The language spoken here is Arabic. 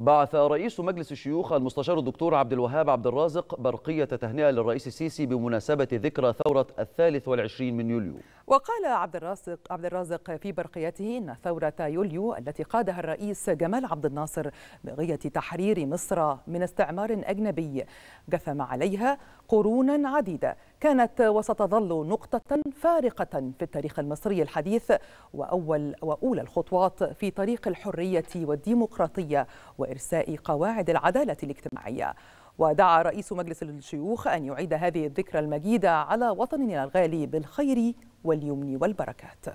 بعث رئيس مجلس الشيوخ المستشار الدكتور عبد الوهاب عبد الرازق برقية تهنئة للرئيس السيسي بمناسبة ذكرى ثورة الثالث والعشرين من يوليو وقال عبد الرازق عبد الرازق في برقيته ان ثوره يوليو التي قادها الرئيس جمال عبد الناصر بغيه تحرير مصر من استعمار اجنبي جثم عليها قرونا عديده كانت وستظل نقطه فارقه في التاريخ المصري الحديث واول واولى الخطوات في طريق الحريه والديمقراطيه وارساء قواعد العداله الاجتماعيه ودعا رئيس مجلس الشيوخ أن يعيد هذه الذكرى المجيدة على وطننا الغالي بالخير واليمن والبركات